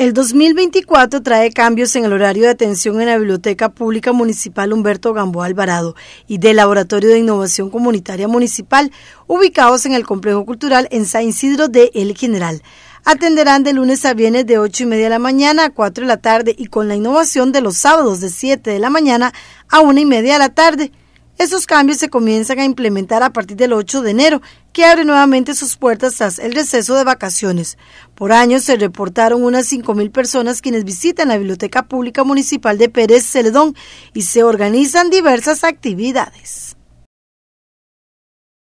El 2024 trae cambios en el horario de atención en la Biblioteca Pública Municipal Humberto Gamboa Alvarado y del Laboratorio de Innovación Comunitaria Municipal, ubicados en el Complejo Cultural en San Isidro de El General. Atenderán de lunes a viernes de 8 y media de la mañana a 4 de la tarde y con la innovación de los sábados de 7 de la mañana a 1 y media de la tarde. Esos cambios se comienzan a implementar a partir del 8 de enero, que abre nuevamente sus puertas tras el receso de vacaciones. Por año se reportaron unas 5.000 personas quienes visitan la Biblioteca Pública Municipal de Pérez Celedón y se organizan diversas actividades.